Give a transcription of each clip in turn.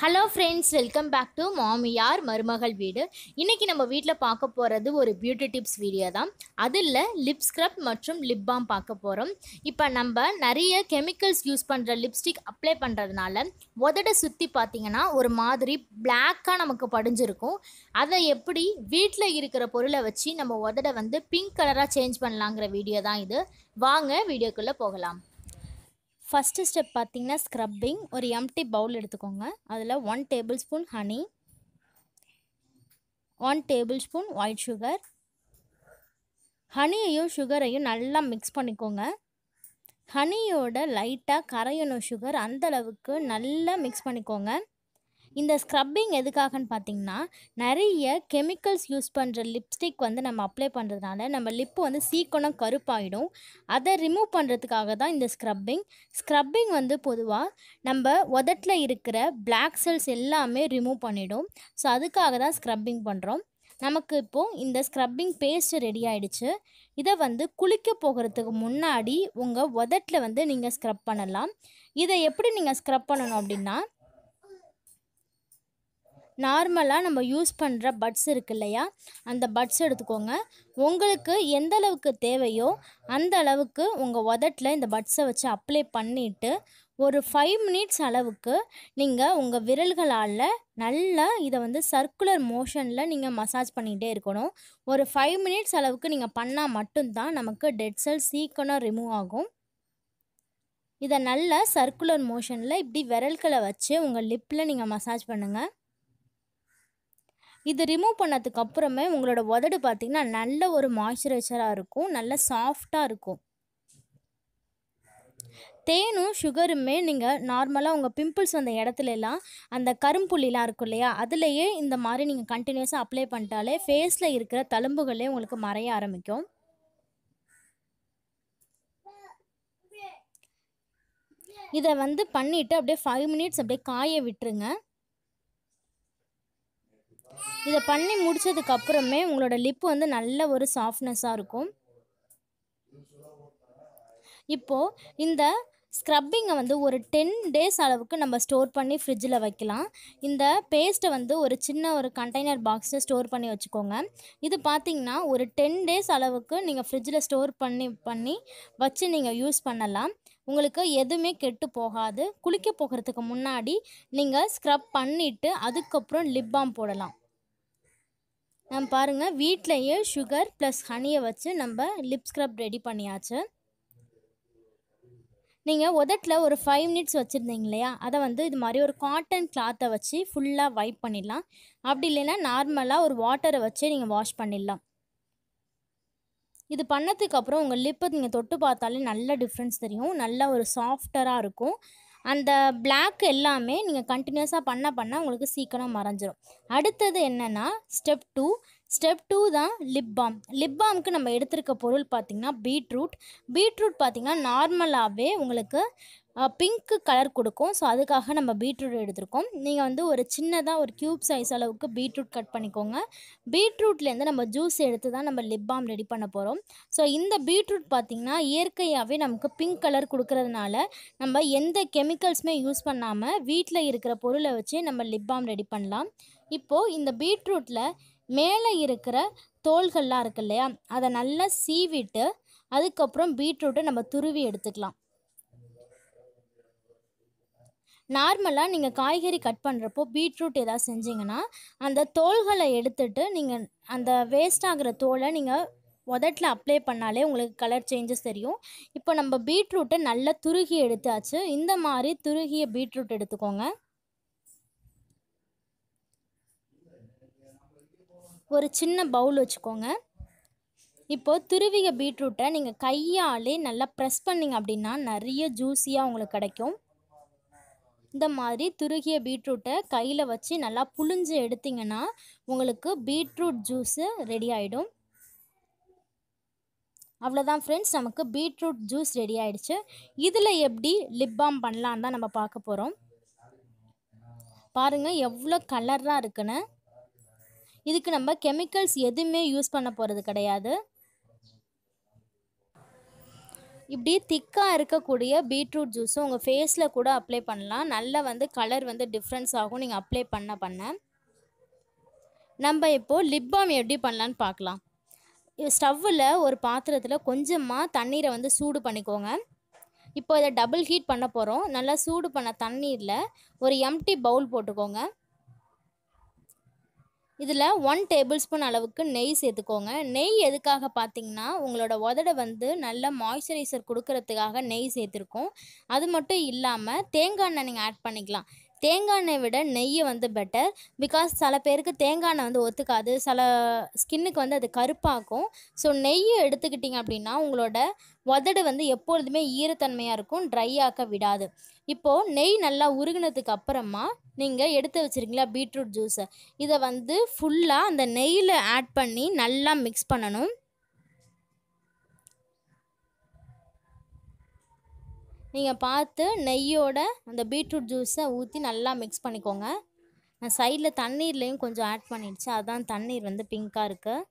hello friends welcome back to மாமியார் மருமகள் வீடு இன்றைக்கி நம்ம வீட்டில் பார்க்க போகிறது ஒரு பியூட்டி டிப்ஸ் வீடியோ தான் அதில் லிப் ஸ்க்ரப் மற்றும் லிப் பாம் பார்க்க போகிறோம் இப்போ நம்ம நிறைய கெமிக்கல்ஸ் யூஸ் பண்ணுற லிப்ஸ்டிக் அப்ளை பண்ணுறதுனால உதட சுற்றி பார்த்திங்கன்னா ஒரு மாதிரி பிளாக்காக நமக்கு படிஞ்சிருக்கும் அதை எப்படி வீட்டில் இருக்கிற பொருளை வச்சு நம்ம உதட வந்து பிங்க் கலராக சேஞ்ச் பண்ணலாங்கிற வீடியோ தான் இது வாங்க வீடியோக்குள்ளே போகலாம் ஃபஸ்ட்டு ஸ்டெப் பார்த்திங்கன்னா ஸ்க்ரப்பிங் ஒரு எம்டி பவுல் எடுத்துக்கோங்க அதில் one tablespoon honey one tablespoon white sugar ஹனியையும் சுகரையும் நல்லா மிக்ஸ் பண்ணிக்கோங்க ஹனியோட லைட்டாக கரையணும் சுகர் அந்தளவுக்கு நல்லா மிக்ஸ் பண்ணிக்கோங்க இந்த ஸ்க்ரப்பிங் எதுக்காகன்னு பார்த்தீங்கன்னா நிறைய கெமிக்கல்ஸ் யூஸ் பண்ணுற லிப்ஸ்டிக் வந்து நம்ம அப்ளை பண்ணுறதுனால நம்ம லிப்பு வந்து சீக்கிரம் கருப்பாயிடும் அதை ரிமூவ் பண்ணுறதுக்காக தான் இந்த ஸ்க்ரப்பிங் ஸ்க்ரப்பிங் வந்து பொதுவாக நம்ம உதட்டில் இருக்கிற பிளாக் செல்ஸ் எல்லாமே ரிமூவ் பண்ணிவிடும் ஸோ அதுக்காக தான் ஸ்க்ரப்பிங் பண்ணுறோம் நமக்கு இப்போது இந்த ஸ்க்ரப்பிங் பேஸ்ட் ரெடி ஆகிடுச்சு இதை வந்து குளிக்க போகிறதுக்கு முன்னாடி உங்கள் உதட்டில் வந்து நீங்கள் ஸ்க்ரப் பண்ணலாம் இதை எப்படி நீங்கள் ஸ்க்ரப் பண்ணணும் அப்படின்னா நார்மலாக நம்ம யூஸ் பண்ணுற பட்ஸ் இருக்கு இல்லையா அந்த பட்ஸ் எடுத்துக்கோங்க உங்களுக்கு எந்த அளவுக்கு தேவையோ அந்த அளவுக்கு உங்கள் உதட்டில் இந்த பட்ஸை வச்சு அப்ளை பண்ணிவிட்டு ஒரு ஃபைவ் மினிட்ஸ் அளவுக்கு நீங்கள் உங்கள் விரல்களால் நல்லா இதை வந்து சர்க்குலர் மோஷனில் நீங்கள் மசாஜ் பண்ணிகிட்டே இருக்கணும் ஒரு ஃபைவ் மினிட்ஸ் அளவுக்கு நீங்கள் பண்ணால் மட்டும்தான் நமக்கு டெட் செல் சீக்கிரம் ரிமூவ் ஆகும் இதை நல்லா சர்க்குலர் மோஷனில் இப்படி விரல்களை வச்சு உங்கள் லிப்பில் நீங்கள் மசாஜ் பண்ணுங்கள் இது ரிமூவ் பண்ணதுக்கு அப்புறமே உங்களோட உதடு பார்த்திங்கன்னா நல்ல ஒரு மாய்ஸ்சரைசராக இருக்கும் நல்ல சாஃப்டாக இருக்கும் தேனும் சுகருமே நீங்கள் நார்மலாக உங்கள் பிம்பிள்ஸ் வந்த இடத்துலலாம் அந்த கரும்புள்ளிலாம் இருக்கும் இல்லையா அதுலேயே இந்த மாதிரி நீங்கள் கண்டினியூஸாக அப்ளை பண்ணிட்டாலே ஃபேஸில் இருக்கிற தழும்புகளே உங்களுக்கு மறைய ஆரம்பிக்கும் இதை வந்து பண்ணிவிட்டு அப்படியே ஃபைவ் மினிட்ஸ் அப்படியே காய விட்டுருங்க இதை பண்ணி அப்புறமே உங்களோட லிப் வந்து நல்ல ஒரு சாஃப்ட்னஸாக இருக்கும் இப்போது இந்த ஸ்க்ரப்பிங்கை வந்து ஒரு டென் டேஸ் அளவுக்கு நம்ம ஸ்டோர் பண்ணி ஃப்ரிட்ஜில் வைக்கலாம் இந்த பேஸ்ட்டை வந்து ஒரு சின்ன ஒரு கண்டெய்னர் பாக்ஸில் ஸ்டோர் பண்ணி வச்சுக்கோங்க இது பார்த்திங்கன்னா ஒரு டென் டேஸ் அளவுக்கு நீங்கள் ஃப்ரிட்ஜில் ஸ்டோர் பண்ணி பண்ணி வச்சு நீங்கள் யூஸ் பண்ணலாம் உங்களுக்கு எதுவுமே கெட்டு போகாது குளிக்க போகிறதுக்கு முன்னாடி நீங்கள் ஸ்க்ரப் பண்ணிவிட்டு அதுக்கப்புறம் லிப் பாம் போடலாம் நம்ம பாருங்கள் வீட்லேயே சுகர் ப்ளஸ் ஹனியை வச்சு நம்ம லிப் ஸ்க்ரப் ரெடி பண்ணியாச்சு நீங்கள் உதட்டில் ஒரு ஃபைவ் மினிட்ஸ் வச்சுருந்தீங்க இல்லையா அதை வந்து இது மாதிரி ஒரு காட்டன் கிளாத்தை வச்சு ஃபுல்லாக வைப் பண்ணிடலாம் அப்படி இல்லைன்னா நார்மலாக ஒரு வாட்டரை வச்சு நீங்கள் வாஷ் பண்ணிடலாம் இது பண்ணதுக்கப்புறம் உங்கள் லிப்பை நீங்கள் தொட்டு பார்த்தாலே நல்ல டிஃப்ரென்ஸ் தெரியும் நல்ல ஒரு சாஃப்டராக இருக்கும் அந்த பிளாக் எல்லாமே நீங்கள் கண்டினியூஸாக பண்ண பண்ண உங்களுக்கு சீக்கிரம் மறைஞ்சிரும் அடுத்தது என்னென்னா ஸ்டெப் டூ ஸ்டெப் டூ தான் லிப் பாம் லிப் பாமுக்கு நம்ம எடுத்திருக்க பொருள் பார்த்திங்கன்னா பீட்ரூட் பீட்ரூட் பார்த்திங்கன்னா நார்மலாகவே உங்களுக்கு பிங்க்கு கலர் கொடுக்கும் ஸோ அதுக்காக நம்ம பீட்ரூட் எடுத்திருக்கோம் நீங்கள் வந்து ஒரு சின்னதாக ஒரு க்யூப் சைஸ் அளவுக்கு பீட்ரூட் கட் பண்ணிக்கோங்க பீட்ரூட்லேருந்து நம்ம ஜூஸ் எடுத்து தான் நம்ம லிப் பாம் ரெடி பண்ண போகிறோம் ஸோ இந்த பீட்ரூட் பார்த்திங்கன்னா இயற்கையாகவே நமக்கு பிங்க் கலர் கொடுக்கறதுனால நம்ம எந்த கெமிக்கல்ஸுமே யூஸ் பண்ணாமல் வீட்டில் இருக்கிற பொருளை வச்சு நம்ம லிப் பாம் ரெடி பண்ணலாம் இப்போது இந்த பீட்ரூட்டில் மேலே இருக்கிற தோள்கள்லாம் இருக்கு இல்லையா அதை நல்லா சீவிட்டு அதுக்கப்புறம் பீட்ரூட்டை நம்ம துருவி எடுத்துக்கலாம் நார்மலாக நீங்கள் காய்கறி கட் பண்ணுறப்போ பீட்ரூட் எதாவது செஞ்சிங்கன்னா அந்த தோள்களை எடுத்துட்டு நீங்கள் அந்த வேஸ்ட் ஆகிற தோலை நீங்கள் உதட்டில் அப்ளை பண்ணாலே உங்களுக்கு கலர் சேஞ்சஸ் தெரியும் இப்போ நம்ம பீட்ரூட்டை நல்லா துருகி எடுத்தாச்சு இந்த மாதிரி துருகிய பீட்ரூட் எடுத்துக்கோங்க ஒரு சின்ன பவுல் வச்சுக்கோங்க இப்போது துருவிய பீட்ரூட்டை நீங்கள் கையாலே நல்லா ப்ரெஸ் பண்ணிங்க அப்படின்னா நிறைய ஜூஸியாக உங்களுக்கு கிடைக்கும் இந்த மாதிரி துருகிய பீட்ரூட்டை கையில் வச்சு நல்லா புழிஞ்சு எடுத்திங்கன்னா உங்களுக்கு பீட்ரூட் ஜூஸு ரெடி ஆகிடும் அவ்வளோதான் ஃப்ரெண்ட்ஸ் நமக்கு பீட்ரூட் ஜூஸ் ரெடி ஆகிடுச்சு இதில் எப்படி லிப் பாம் பண்ணலான்னு தான் நம்ம பார்க்க போகிறோம் பாருங்கள் எவ்வளோ கலராக இருக்குன்னு இதுக்கு நம்ம கெமிக்கல்ஸ் எதுவுமே யூஸ் பண்ண போகிறது கிடையாது இப்படி திக்காக இருக்கக்கூடிய பீட்ரூட் ஜூஸும் உங்கள் ஃபேஸில் கூட அப்ளை பண்ணலாம் நல்லா வந்து கலர் வந்து டிஃப்ரென்ஸ் ஆகும் நீங்கள் அப்ளை பண்ண பண்ண நம்ம இப்போது லிப் பாம் எப்படி பண்ணலான்னு பார்க்கலாம் ஸ்டவ்வில் ஒரு பாத்திரத்தில் கொஞ்சமாக தண்ணீரை வந்து சூடு பண்ணிக்கோங்க இப்போ இதை டபுள் ஹீட் பண்ண போகிறோம் நல்லா சூடு பண்ண தண்ணீரில் ஒரு எம்டி பவுல் போட்டுக்கோங்க இதில் ஒன் டேபிள் ஸ்பூன் அளவுக்கு நெய் சேர்த்துக்கோங்க நெய் எதுக்காக பார்த்தீங்கன்னா உங்களோட உதடை வந்து நல்ல மாய்ஸ்சரைசர் கொடுக்கறதுக்காக நெய் சேர்த்துருக்கோம் அது மட்டும் இல்லாமல் தேங்காய் எண்ணெய் நீங்கள் ஆட் பண்ணிக்கலாம் தேங்காய் விட நெய் வந்து பெட்டர் பிகாஸ் சில பேருக்கு தேங்காய் எண்ணெய் வந்து ஒத்துக்காது சில ஸ்கின்னுக்கு வந்து அது கருப்பாக்கும் ஸோ நெய்யை எடுத்துக்கிட்டிங்க அப்படின்னா உங்களோட உதடு வந்து எப்பொழுதுமே ஈரத்தன்மையாக இருக்கும் ட்ரை ஆக்க விடாது இப்போது நெய் நல்லா உருகினதுக்கு அப்புறமா நீங்கள் எடுத்து வச்சுருக்கீங்களா பீட்ரூட் ஜூஸை இதை வந்து ஃபுல்லாக அந்த நெய்யில் ஆட் பண்ணி நல்லா மிக்ஸ் பண்ணணும் நீங்கள் பார்த்து நெய்யோட அந்த பீட்ரூட் ஜூஸை ஊற்றி நல்லா மிக்ஸ் பண்ணிக்கோங்க நான் சைடில் தண்ணீர்லேயும் கொஞ்சம் ஆட் பண்ணிடுச்சு அதான் தண்ணீர் வந்து பிங்காக இருக்குது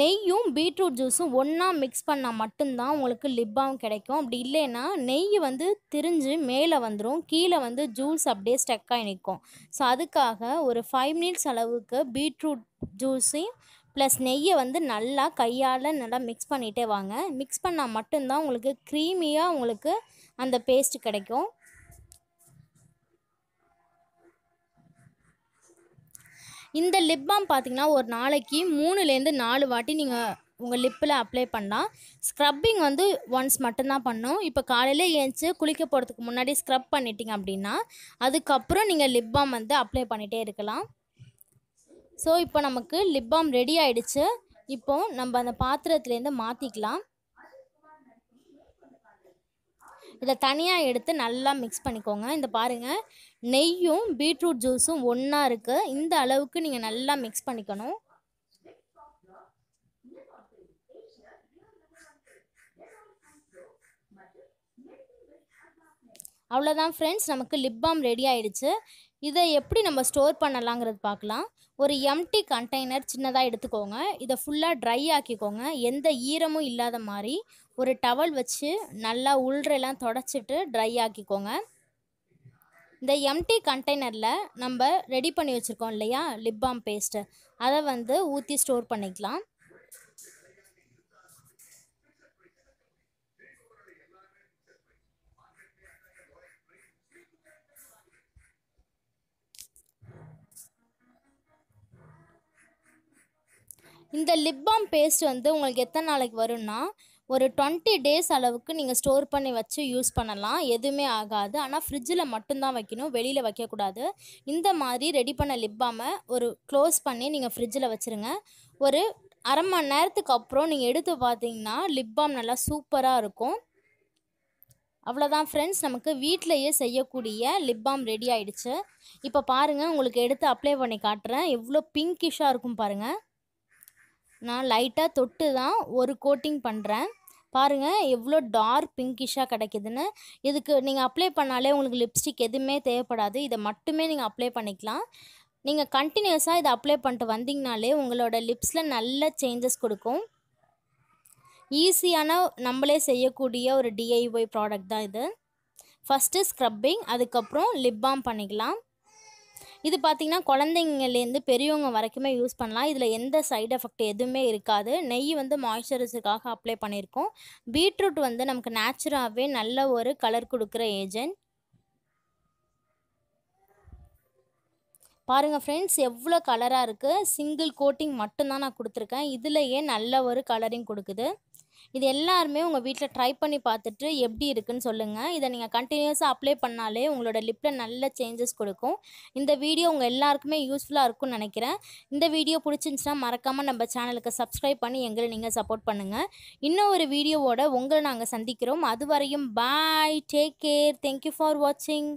நெய்யும் பீட்ரூட் ஜூஸும் ஒன்றா மிக்ஸ் பண்ணால் மட்டும்தான் உங்களுக்கு லிப்பாகவும் கிடைக்கும் அப்படி இல்லைன்னா நெய் வந்து திரிஞ்சு மேலே வந்துடும் கீழே வந்து ஜூஸ் அப்படியே ஸ்டக்காகி நிற்கும் ஸோ அதுக்காக ஒரு ஃபைவ் மினிட்ஸ் அளவுக்கு பீட்ரூட் ஜூஸையும் ப்ளஸ் நெய்யை வந்து நல்லா கையால் நல்லா மிக்ஸ் பண்ணிகிட்டே வாங்க மிக்ஸ் பண்ணால் மட்டும்தான் உங்களுக்கு க்ரீமியாக உங்களுக்கு அந்த பேஸ்ட் கிடைக்கும் இந்த லிப் பாம் பார்த்திங்கன்னா ஒரு நாளைக்கு மூணுலேருந்து நாலு வாட்டி நீங்கள் உங்கள் லிப்பில் அப்ளை பண்ணலாம் ஸ்க்ரப்பிங் வந்து ஒன்ஸ் மட்டும்தான் பண்ணும் இப்போ காலையில் ஏஞ்சி குளிக்க போகிறதுக்கு முன்னாடி ஸ்க்ரப் பண்ணிட்டீங்க அப்படின்னா அதுக்கப்புறம் நீங்கள் லிப் பாம் வந்து அப்ளை பண்ணிகிட்டே இருக்கலாம் ஸோ இப்போ நமக்கு லிப் பாம் ரெடி ஆயிடுச்சு இப்போ நம்ம அந்த பாத்திரத்துலேருந்து மாற்றிக்கலாம் இதை தனியாக எடுத்து நல்லா மிக்ஸ் பண்ணிக்கோங்க இந்த பாருங்கள் நெய்யும் பீட்ரூட் ஜூஸும் ஒன்றா இருக்குது இந்த அளவுக்கு நீங்கள் நல்லா மிக்ஸ் பண்ணிக்கணும் அவ்வளோதான் ஃப்ரெண்ட்ஸ் நமக்கு லிப் பாம் ரெடி ஆயிடுச்சு இதை எப்படி நம்ம ஸ்டோர் பண்ணலாங்கிறது பார்க்கலாம் ஒரு எம்டி கண்டெய்னர் சின்னதாக எடுத்துக்கோங்க இதை ஃபுல்லாக ட்ரை ஆக்கிக்கோங்க எந்த ஈரமும் இல்லாத மாதிரி ஒரு டவல் வச்சு நல்லா உள்றையெல்லாம் தொடச்சிட்டு ட்ரை ஆக்கிக்கோங்க இந்த எம்டி கண்டெய்னரில் நம்ம ரெடி பண்ணி வச்சுருக்கோம் இல்லையா லிப் பாம் பேஸ்ட்டு அதை வந்து ஊற்றி ஸ்டோர் பண்ணிக்கலாம் இந்த லிப் பாம் பேஸ்ட் வந்து உங்களுக்கு எத்தனை நாளைக்கு வரும்னா ஒரு டுவெண்ட்டி டேஸ் அளவுக்கு நீங்கள் ஸ்டோர் பண்ணி வச்சு யூஸ் பண்ணலாம் எதுவுமே ஆகாது ஆனால் ஃப்ரிட்ஜில் மட்டும்தான் வைக்கணும் வெளியில் வைக்கக்கூடாது இந்த மாதிரி ரெடி பண்ண லிப் பாமை ஒரு க்ளோஸ் பண்ணி நீங்கள் ஃப்ரிட்ஜில் வச்சுருங்க ஒரு அரை மணி நேரத்துக்கு அப்புறம் நீங்கள் எடுத்து பார்த்தீங்கன்னா லிப் பாம் நல்லா சூப்பராக இருக்கும் அவ்வளோதான் ஃப்ரெண்ட்ஸ் நமக்கு வீட்டிலையே செய்யக்கூடிய லிப் பாம் ரெடி ஆகிடுச்சு இப்போ பாருங்கள் உங்களுக்கு எடுத்து அப்ளை பண்ணி காட்டுறேன் எவ்வளோ பிங்கிஷாக இருக்கும் பாருங்கள் நான் லைட்டாக தொட்டு தான் ஒரு கோட்டிங் பண்ணுறேன் பாருங்கள் எவ்வளோ டார்க் பிங்கிஷாக கிடைக்கிதுன்னு இதுக்கு நீங்கள் அப்ளை பண்ணாலே உங்களுக்கு லிப்ஸ்டிக் எதுவுமே தேவைப்படாது இதை மட்டுமே நீங்கள் அப்ளை பண்ணிக்கலாம் நீங்கள் கண்டினியூஸாக இதை அப்ளை பண்ணிட்டு வந்தீங்கனாலே உங்களோட லிப்ஸில் நல்ல சேஞ்சஸ் கொடுக்கும் ஈஸியான நம்மளே செய்யக்கூடிய ஒரு டிஐஒய் ப்ராடக்ட் தான் இது ஃபஸ்ட்டு ஸ்க்ரப்பிங் அதுக்கப்புறம் லிப் பாம் பண்ணிக்கலாம் இது பார்த்திங்கன்னா குழந்தைங்கள்லேருந்து பெரியவங்க வரைக்குமே யூஸ் பண்ணலாம் இதில் எந்த சைடு எஃபெக்ட் எதுவுமே இருக்காது நெய் வந்து மாய்ஸ்சரைஸுக்காக அப்ளை பண்ணியிருக்கோம் பீட்ரூட் வந்து நமக்கு நேச்சுராகவே நல்ல ஒரு கலர் கொடுக்குற ஏஜென்ட் பாருங்கள் ஃப்ரெண்ட்ஸ் எவ்வளோ கலராக இருக்குது சிங்கிள் கோட்டிங் மட்டும்தான் நான் கொடுத்துருக்கேன் இதுலேயே நல்ல ஒரு கலரிங் கொடுக்குது இது எல்லாருமே உங்கள் வீட்டில் ட்ரை பண்ணி பார்த்துட்டு எப்படி இருக்குன்னு சொல்லுங்கள் இதை நீங்கள் கண்டினியூஸாக அப்ளை பண்ணாலே உங்களோட லிப்பில் நல்ல சேஞ்சஸ் கொடுக்கும் இந்த வீடியோ உங்கள் எல்லாருக்குமே யூஸ்ஃபுல்லாக இருக்கும்னு நினைக்கிறேன் இந்த வீடியோ பிடிச்சிருந்துச்சுன்னா மறக்காமல் நம்ம சேனலுக்கு சப்ஸ்கிரைப் பண்ணி எங்களை நீங்கள் சப்போர்ட் பண்ணுங்கள் இன்னும் ஒரு வீடியோவோட உங்களை நாங்கள் சந்திக்கிறோம் அது வரையும் bye take care thank you for வாட்சிங்